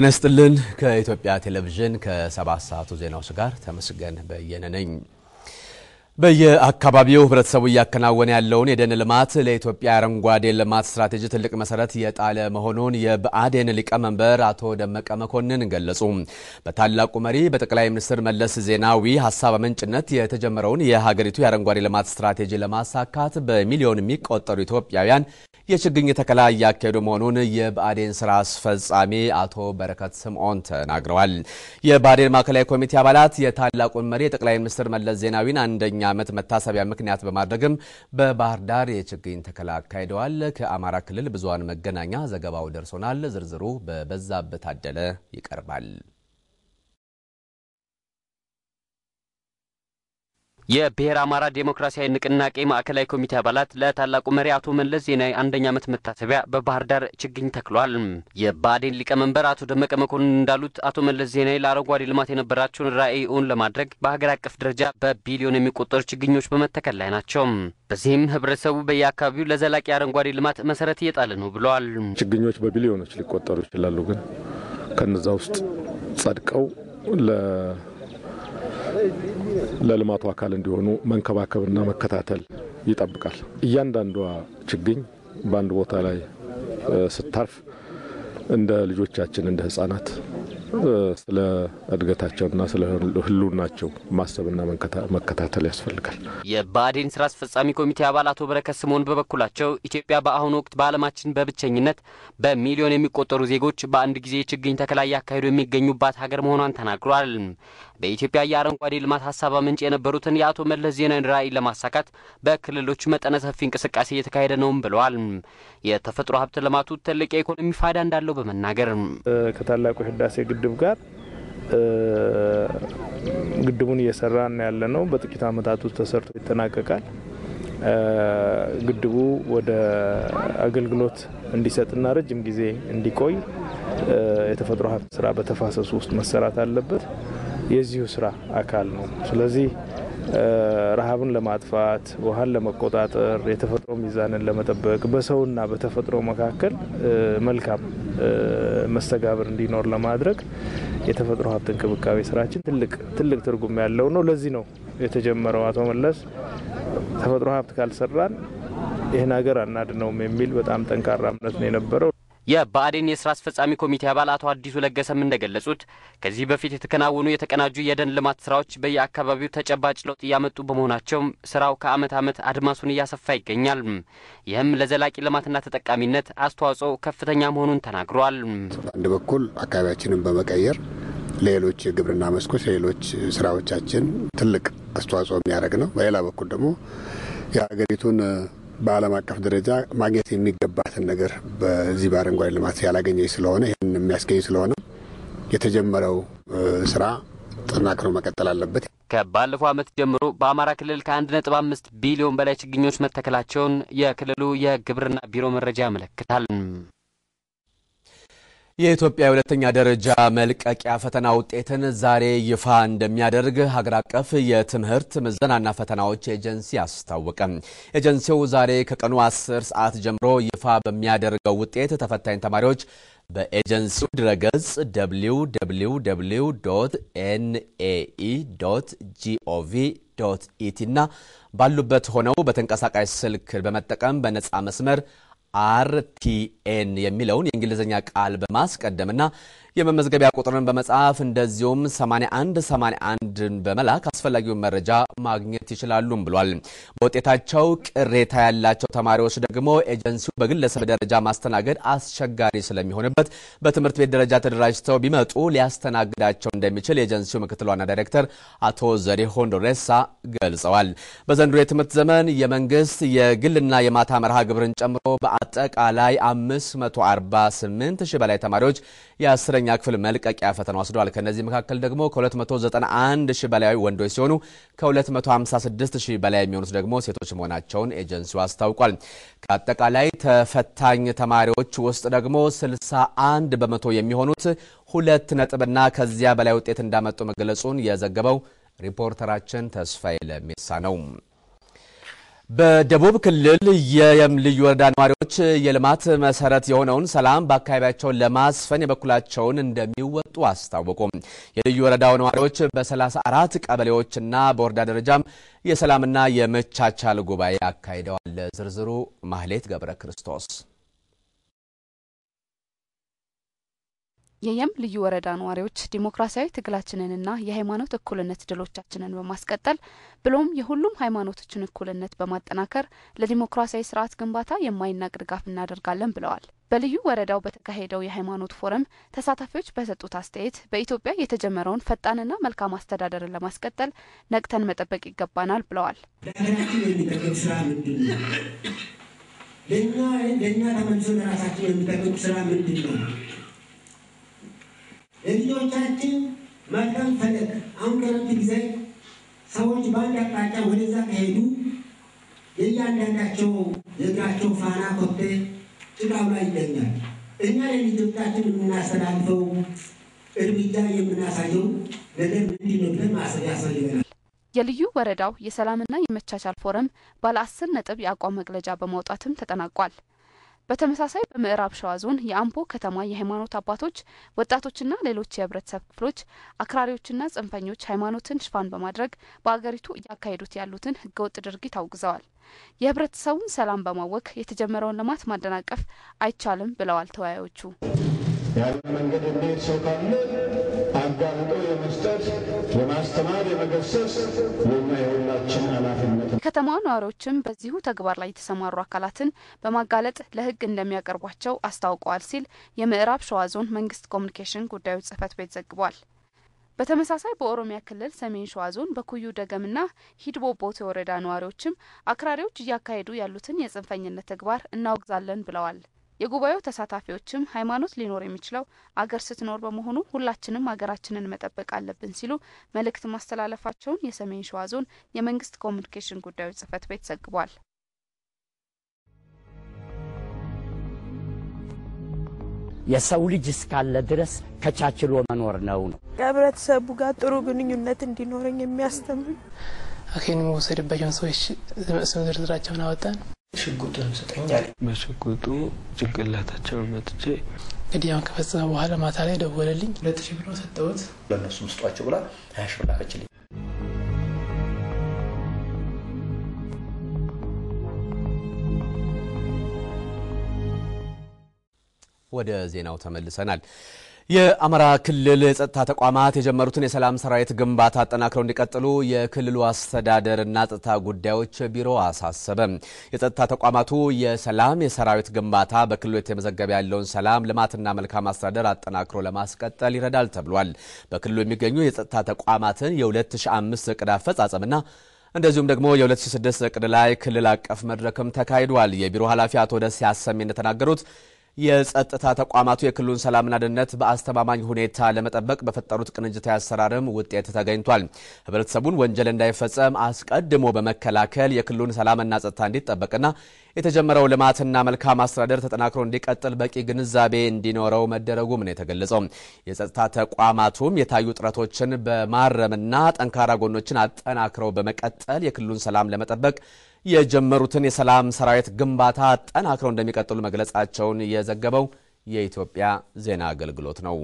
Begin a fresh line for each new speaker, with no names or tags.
ጤና ይስጥልን። ከኢትዮጵያ ቴሌቪዥን ከሰባት ሰዓቱ ዜናዎች ጋር ተመስገን በየነ ነኝ። በየአካባቢው ህብረተሰቡ እያከናወነ ያለውን የደን ልማት ለኢትዮጵያ አረንጓዴ ልማት ስትራቴጂ ትልቅ መሰረት የጣለ መሆኑን የብአዴን ሊቀመንበር አቶ ደመቀ መኮንን ገለጹ። በታላቁ መሪ በጠቅላይ ሚኒስትር መለስ ዜናዊ ሀሳብ አመንጭነት የተጀመረውን የሀገሪቱ የአረንጓዴ ልማት ስትራቴጂ ለማሳካት በሚሊዮን የሚቆጠሩ ኢትዮጵያውያን የችግኝ ተከላ እያካሄዱ መሆኑን የብአዴን ስራ አስፈጻሚ አቶ በረከት ስምዖን ተናግረዋል። የብአዴን ማዕከላዊ ኮሚቴ አባላት የታላቁን መሪ የጠቅላይ ሚኒስትር መለስ ዜናዊን አንደኛ ዓመት መታሰቢያ ምክንያት በማድረግም በባህር ዳር የችግኝ ተከላ አካሂደዋል። ከአማራ ክልል ብዙሃን መገናኛ ዘገባው ደርሶናል። ዝርዝሩ በበዛብህ ታደለ ይቀርባል።
የብሔር አማራ ዴሞክራሲያዊ ንቅናቄ ማዕከላዊ ኮሚቴ አባላት ለታላቁ መሪ አቶ መለስ ዜናዊ አንደኛ ዓመት መታሰቢያ በባህር ዳር ችግኝ ተክሏል። የባዴን ሊቀመንበር አቶ ደመቀ መኮንን እንዳሉት አቶ መለስ ዜናዊ ለአረንጓዴ ልማት የነበራቸውን ራዕይ እውን ለማድረግ በሀገር አቀፍ ደረጃ በቢሊዮን የሚቆጠሩ ችግኞች በመተከል ላይ ናቸው። በዚህም ህብረተሰቡ በየአካባቢው ለዘላቂ አረንጓዴ ልማት መሰረት እየጣለ ነው
ብለዋል። ችግኞች በቢሊዮኖች ሊቆጠሩ ይችላሉ፣ ግን ከነዛ ውስጥ ጸድቀው ለልማቱ አካል እንዲሆኑ መንከባከብና መከታተል ይጠብቃል። እያንዳንዷ ችግኝ በአንድ ቦታ ላይ ስታርፍ እንደ ልጆቻችን እንደ ህጻናት ስለ እድገታቸውና ስለ ህልውናቸው ማሰብና መከታተል ያስፈልጋል።
የባዴን ስራ አስፈጻሚ ኮሚቴ አባል አቶ በረከት ስምኦን በበኩላቸው ኢትዮጵያ በአሁኑ ወቅት በዓለማችን በብቸኝነት በሚሊዮን የሚቆጠሩ ዜጎች በአንድ ጊዜ የችግኝ ተከላ እያካሄዱ የሚገኙባት ሀገር መሆኗን ተናግሯል። በኢትዮጵያ የአረንጓዴ ልማት ሀሳብ ምንጭ የነበሩትን የአቶ መለስ ዜናዊን ራዕይ ለማሳካት በክልሎች መጠነ ሰፊ እንቅስቃሴ እየተካሄደ ነውም ብለዋል። የተፈጥሮ ሀብት ልማቱ ትልቅ የኢኮኖሚ ፋይዳ እንዳለው በመናገር
ከታላቁ ህዳሴ ግድብ ጋር ግድቡን እየሰራ ያለ ነው። በጥቂት ዓመታት ውስጥ ተሰርቶ ይጠናቀቃል። ግድቡ ወደ አገልግሎት እንዲሰጥና ረጅም ጊዜ እንዲቆይ የተፈጥሮ ሀብት ስራ በተፋሰሱ ውስጥ መሰራት አለበት። የዚሁ ስራ አካል ነው። ስለዚህ ረሃብን ለማጥፋት ውሃን ለመቆጣጠር የተፈጥሮ ሚዛንን ለመጠበቅ በሰውና በተፈጥሮ መካከል መልካም መስተጋብር እንዲኖር ለማድረግ የተፈጥሮ ሀብት እንክብካቤ ስራችን ትልቅ ትልቅ ትርጉም ያለው ነው። ለዚህ ነው የተጀመረው። አቶ መለስ ተፈጥሮ ሀብት ካልሰራን ይህን ሀገር አናድነውም የሚል በጣም ጠንካራ እምነት ነው የነበረው።
የባአዴን የስራ አስፈጻሚ ኮሚቴ አባል አቶ አዲሱ ለገሰም እንደገለጹት ከዚህ በፊት የተከናወኑ የተቀናጁ የደን ልማት ስራዎች በየአካባቢው ተጨባጭ ለውጥ እያመጡ በመሆናቸውም ስራው ከአመት ዓመት አድማሱን እያሰፋ ይገኛል። ይህም ለዘላቂ ልማትና ተጠቃሚነት አስተዋጽኦ ከፍተኛ መሆኑን ተናግረዋል። አንድ በኩል አካባቢያችንን በመቀየር ለሌሎች የግብርና መስኮች፣ ለሌሎች ስራዎቻችን ትልቅ አስተዋጽኦ የሚያደርግ ነው። በሌላ በኩል ደግሞ የሀገሪቱን በዓለም አቀፍ ደረጃ ማግኘት የሚገባትን ነገር በዚህ በአረንጓዴ ልማት ያላገኘች ስለሆነ ይህን የሚያስገኝ ስለሆነ የተጀመረው ስራ ተጠናክሮ መቀጠል አለበት። ከባለፈው ዓመት ጀምሮ በአማራ ክልል ከ1.5 ቢሊዮን በላይ ችግኞች መተከላቸውን የክልሉ የግብርና ቢሮ መረጃ ያመለክታል።
የኢትዮጵያ የሁለተኛ ደረጃ መልቀቂያ ፈተና ውጤትን ዛሬ ይፋ እንደሚያደርግ ሀገር አቀፍ የትምህርት ምዘናና ፈተናዎች ኤጀንሲ አስታወቀ። ኤጀንሲው ዛሬ ከቀኑ 10 ሰዓት ጀምሮ ይፋ በሚያደርገው ውጤት ተፈታኝ ተማሪዎች በኤጀንሲው ድረገጽ ደብሊው ደብሊው ደብሊው ኤንኤኢ ጂኦቪ ኢቲ እና ባሉበት ሆነው በተንቀሳቃሽ ስልክ በመጠቀም በነፃ መስመር አርቲኤን የሚለውን የእንግሊዝኛ ቃል በማስቀደምና የመመዝገቢያ ቁጥርን በመጻፍ እንደዚሁም 81 81ን በመላክ አስፈላጊውን መረጃ ማግኘት ይችላሉም ብሏል። በውጤታቸው ቅሬታ ያላቸው ተማሪዎች ደግሞ ኤጀንሲው በግለሰብ ደረጃ ማስተናገድ አስቸጋሪ ስለሚሆንበት በትምህርት ቤት ደረጃ ተደራጅተው ቢመጡ ሊያስተናግዳቸው እንደሚችል የኤጀንሲው ምክትል ዋና ዳይሬክተር አቶ ዘሪሆንዶሬሳ ዶሬሳ ገልጸዋል። በዘንድሮ የትምህርት ዘመን የመንግስት የግልና የማታ መርሃ ግብርን ጨምሮ በአጠቃላይ 548 ሺህ በላይ ተማሪዎች የአስረኛ የ12ኛ ክፍል መልቀቂያ ፈተና ወስደዋል። ከእነዚህ መካከል ደግሞ ከ291 ሺህ በላይ ወንዶች ሲሆኑ ከ256 ሺህ በላይ የሚሆኑት ደግሞ ሴቶች መሆናቸውን ኤጀንሲው አስታውቋል። ከአጠቃላይ ተፈታኝ ተማሪዎች ውስጥ ደግሞ 61 በመቶ የሚሆኑት ሁለት ነጥብና ከዚያ በላይ ውጤት እንዳመጡ መገለጹን የዘገበው ሪፖርተራችን ተስፋዬ ለሜሳ ነው። በደቡብ ክልል የየም ልዩ ወረዳ ነዋሪዎች የልማት መሰረት የሆነውን ሰላም በአካባቢያቸው ለማስፈን የበኩላቸውን እንደሚወጡ አስታወቁም። የልዩ ወረዳው ነዋሪዎች በ34 ቀበሌዎችና በወረዳ ደረጃም የሰላምና የመቻቻል ጉባኤ አካሂደዋል። ዝርዝሩ ማህሌት ገብረ ክርስቶስ
የየም ልዩ ወረዳ ነዋሪዎች ዲሞክራሲያዊ ትግላችንንና የሃይማኖት እኩልነት ድሎቻችንን በማስቀጠል ብሎም የሁሉም ሃይማኖቶችን እኩልነት በማጠናከር ለዲሞክራሲያዊ ስርዓት ግንባታ የማይናቅ ድጋፍ እናደርጋለን ብለዋል። በልዩ ወረዳው በተካሄደው የሃይማኖት ፎረም ተሳታፊዎች በሰጡት አስተያየት በኢትዮጵያ የተጀመረውን ፈጣንና መልካም አስተዳደርን ለማስቀጠል ነቅተን መጠበቅ ይገባናል ብለዋል።
ለእኛ ተመልሶ ለራሳችን የሚጠቅም ስራ ምንድን ነው? ልጆቻችን መልካም ፈለግ አሁን ከረፍት ጊዜ ሰዎች በአንድ አቅጣጫ ወደዛ ከሄዱ የእያንዳንዳቸው የእግራቸው ፋና ኮቴ ጭቃው ላይ ይገኛል። እኛ ለልጆቻችን የምናስተላልፈው እርምጃ የምናሳየው ነገር ምንድን ነው ብለን ማሰብ ያስፈልገናል።
የልዩ ወረዳው የሰላምና የመቻቻል ፎረም ባለ አስር ነጥብ የአቋም መግለጫ በማውጣትም ተጠናቋል። በተመሳሳይ በምዕራብ ሸዋ ዞን የአምቦ ከተማ የሃይማኖት አባቶች ወጣቶችና ሌሎች የህብረተሰብ ክፍሎች አክራሪዎችና ጽንፈኞች ሃይማኖትን ሽፋን በማድረግ በአገሪቱ እያካሄዱት ያሉትን ህገወጥ ድርጊት አውግዘዋል። የህብረተሰቡን ሰላም በማወክ የተጀመረውን ልማት ማደናቀፍ አይቻልም ብለዋል ተወያዮቹ።
ያለ መንገድ እንዴት ሰው ካለ አጋልጦ የመስጠት የማስተማር
የመገሰስ
የሁላችን
የከተማ ነዋሪዎችም በዚሁ ተግባር ላይ የተሰማሩ አካላትን በማጋለጥ ለሕግ እንደሚያቀርቧቸው አስታውቀዋል ሲል የምዕራብ ሸዋ ዞን መንግስት ኮሚኒኬሽን ጉዳዮች ጽህፈት ቤት ዘግቧል። በተመሳሳይ በኦሮሚያ ክልል ሰሜን ሸዋ ዞን በኩዩ ደገምና ሂድቦቦት የወረዳ ነዋሪዎችም አክራሪዎች እያካሄዱ ያሉትን የጽንፈኝነት ተግባር እናወግዛለን ብለዋል። የጉባኤው ተሳታፊዎችም ሃይማኖት ሊኖር የሚችለው አገር ስትኖር በመሆኑ ሁላችንም ሀገራችንን መጠበቅ አለብን ሲሉ መልእክት ማስተላለፋቸውን የሰሜን ሸዋ ዞን የመንግስት ኮሚኒኬሽን ጉዳዮች ጽህፈት ቤት ዘግቧል።
የሰው ልጅ
እስካለ ድረስ ከቻችሎ መኖር ነው ነው
ከህብረተሰቡ ጋር ጥሩ ግንኙነት እንዲኖረኝ
የሚያስተምሩ አኬን መወሰድባቸውን ሰዎች ስም ዝርዝራቸውን አወጣን። ሽጉጡን ስጠኝ አለኝ። በሽጉጡ ጭንቅላታቸውን መትቼ እንግዲህ ከፈጸመ በኋላ ማታ ላይ ደወለልኝ። ሁለት ሺህ ብሎ ሰጠሁት። ለእነሱ ምስጧቸው ብላ ሀያ ሺህ ብር ላከችልኝ። ወደ ዜናው ተመልሰናል። የአማራ ክልል ጸጥታ ተቋማት የጀመሩትን የሰላም ሰራዊት ግንባታ አጠናክረው እንዲቀጥሉ የክልሉ አስተዳደርና ጸጥታ ጉዳዮች ቢሮ አሳሰበ። የጸጥታ ተቋማቱ የሰላም የሰራዊት ግንባታ በክልሉ የተመዘገበ ያለውን ሰላም ልማትና መልካም አስተዳደር አጠናክሮ ለማስቀጠል ይረዳል ተብሏል። በክልሉ የሚገኙ የጸጥታ ተቋማትን የ2005 እቅድ አፈጻጸምና እንደዚሁም ደግሞ የ2006 እቅድ ላይ ክልል አቀፍ መድረክም ተካሂዷል። የቢሮ ኃላፊ አቶ ደስ ያሰሜ እንደተናገሩት የጸጥታ ተቋማቱ የክልሉን ሰላምና ደህንነት በአስተማማኝ ሁኔታ ለመጠበቅ በፈጠሩት ቅንጅታዊ አሰራርም ውጤት ተገኝቷል። ህብረተሰቡን ወንጀል እንዳይፈጸም አስቀድሞ በመከላከል የክልሉን ሰላምና ጸጥታ እንዲጠበቅና የተጀመረው ልማትና መልካም አስተዳደር ተጠናክሮ እንዲቀጥል በቂ ግንዛቤ እንዲኖረው መደረጉም ነው የተገለጸው። የጸጥታ ተቋማቱም የታዩ ጥረቶችን በማረምና ጠንካራ ጎኖችን አጠናክረው በመቀጠል የክልሉን ሰላም ለመጠበቅ የጀመሩትን የሰላም ሰራዊት ግንባታ ጠናክረው እንደሚቀጥሉ መግለጻቸውን የዘገበው የኢትዮጵያ ዜና አገልግሎት ነው።